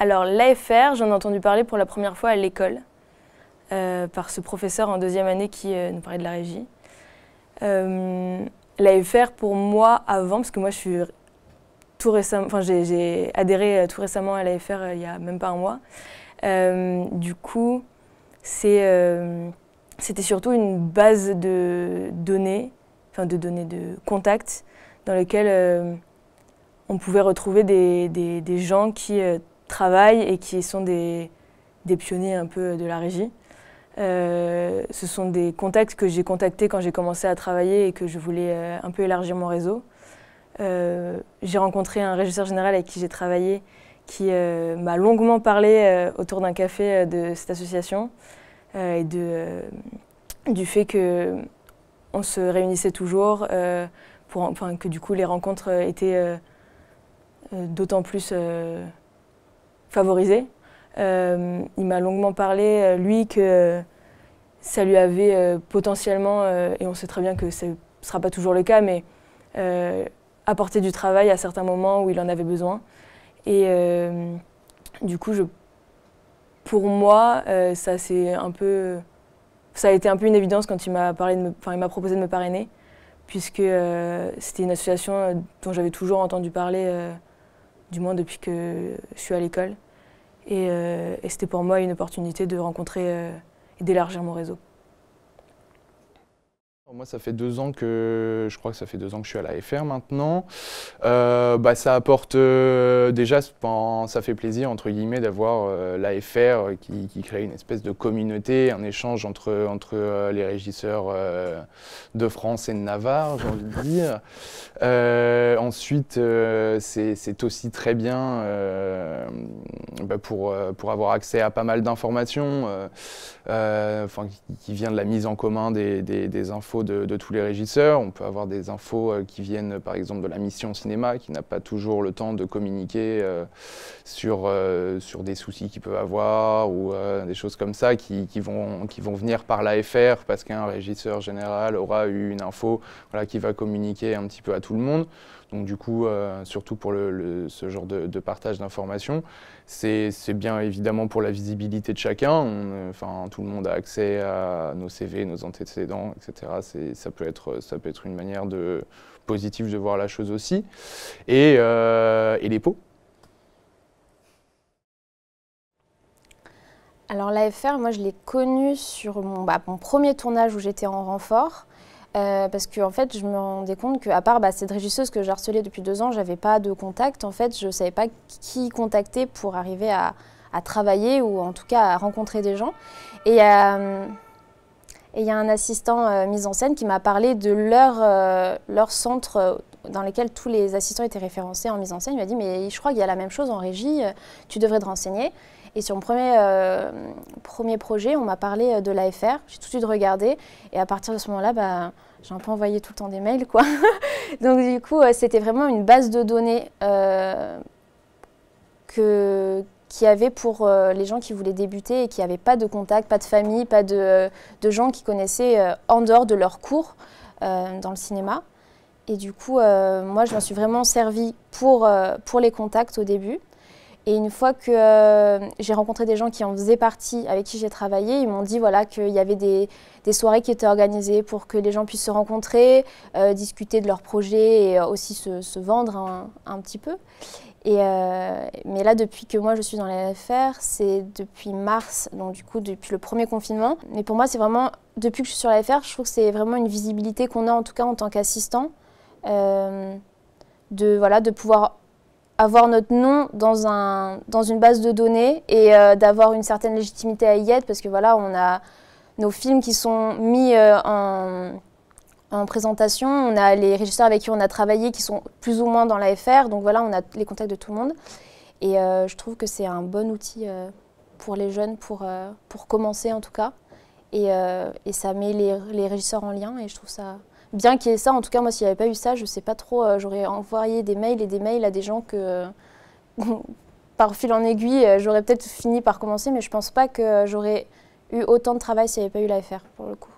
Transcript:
Alors l'AFR, j'en ai entendu parler pour la première fois à l'école, euh, par ce professeur en deuxième année qui euh, nous parlait de la régie. Euh, L'AFR, pour moi, avant, parce que moi je suis tout récemment, enfin j'ai adhéré tout récemment à l'AFR il y a même pas un mois. du coup, c'était surtout une base de données, enfin de données de contacts, dans lesquelles on pouvait retrouver des gens qui travaillent et qui sont des, des pionniers un peu de la régie. Euh, ce sont des contacts que j'ai contactés quand j'ai commencé à travailler et que je voulais euh, un peu élargir mon réseau. Euh, j'ai rencontré un régisseur général avec qui j'ai travaillé qui m'a longuement parlé autour d'un café de cette association et de, du fait que on se réunissait toujours, pour, enfin, que du coup les rencontres étaient d'autant plus favorisé. Euh, il m'a longuement parlé, euh, lui, que ça lui avait euh, potentiellement, et on sait très bien que ce ne sera pas toujours le cas, mais apporté du travail à certains moments où il en avait besoin. Et du coup, je, pour moi, ça, c'est un peu, ça a été un peu une évidence quand il m'a proposé de me parrainer, puisque c'était une association dont j'avais toujours entendu parler du moins depuis que je suis à l'école. Et, euh, c'était pour moi une opportunité de rencontrer euh, et d'élargir mon réseau. Moi, ça fait deux ans que je crois que ça fait deux ans que je suis à l'AFR maintenant. Euh, bah, ça apporte euh, déjà, ça fait plaisir entre guillemets d'avoir l'AFR euh, la qui, crée une espèce de communauté, un échange entre entre les régisseurs de France et de Navarre, j'ai envie de dire. ensuite, c'est aussi très bien bah, pour, euh, pour avoir accès à pas mal d'informations, euh, euh, enfin, qui vient de la mise en commun des, infos de, tous les régisseurs. On peut avoir des infos qui viennent par exemple de la mission cinéma, qui n'a pas toujours le temps de communiquer sur, sur des soucis qu'il peut avoir ou des choses comme ça qui, vont, qui vont venir par l'AFR parce qu'un régisseur général aura eu une info voilà, qui va communiquer un petit peu à tout le monde. Donc du coup, surtout pour le, ce genre de, de partage d'informations, c'est c'est bien évidemment pour la visibilité de chacun. Euh, enfin, tout le monde a accès à nos CV, nos antécédents, etc. Ça peut, être, ça peut être une manière de, positive de voir la chose aussi. Et, euh, les pots. Alors l'AFR, moi je l'ai connu sur mon, bah, mon premier tournage où j'étais en renfort. Euh, parce que en fait, je me rendais compte qu'à part bah, cette régisseuse que j'harcelais depuis deux ans, j'avais pas de contact. En fait, je savais pas qui contacter pour arriver à, travailler ou en tout cas à rencontrer des gens. Et euh, il y a un assistant euh, mise en scène qui m'a parlé de leur, leur centre dans lequel tous les assistants étaient référencés en mise en scène. Il m'a dit, mais je crois qu'il y a la même chose en régie, tu devrais te renseigner. Et sur mon premier, euh, premier projet, on m'a parlé euh, de l'AFR. J'ai tout de suite regardé. Et à partir de ce moment-là, bah, j'ai un peu envoyé tout le temps des mails. Quoi. Donc du coup, euh, c'était vraiment une base de données que, qu'il y avait pour les gens qui voulaient débuter et qui n'avaient pas de contact, pas de famille, pas de, gens qui connaissaient en dehors de leur cours dans le cinéma. Et du coup, moi, je m'en suis vraiment servie pour, pour les contacts au début. Et une fois que euh, j'ai rencontré des gens qui en faisaient partie, avec qui j'ai travaillé, ils m'ont dit voilà, qu'il y avait des, soirées qui étaient organisées pour que les gens puissent se rencontrer, euh, discuter de leurs projets et euh, aussi se, vendre un, petit peu. Et, mais là, depuis que moi je suis dans l'AFR, c'est depuis mars, donc du coup depuis le premier confinement. Mais pour moi, c'est vraiment, depuis que je suis sur l'AFR, je trouve que c'est vraiment une visibilité qu'on a en tout cas en tant qu'assistant, de, voilà, de pouvoir avoir notre nom dans, un, dans une base de données et euh, d'avoir une certaine légitimité à y être, parce que voilà, on a nos films qui sont mis euh, en, en, présentation, on a les régisseurs avec qui on a travaillé qui sont plus ou moins dans la FR, donc voilà, on a les contacts de tout le monde. Et euh, je trouve que c'est un bon outil pour les jeunes, pour, pour commencer en tout cas. Et, et ça met les, les régisseurs en lien et je trouve ça bien qu'il y ait ça, en tout cas, moi, s'il n'y avait pas eu ça, je ne sais pas trop, euh, j'aurais envoyé des mails et des mails à des gens que, par fil en aiguille, euh, j'aurais peut-être fini par commencer, mais je ne pense pas que j'aurais eu autant de travail s'il n'y avait pas eu l'AFR, pour le coup.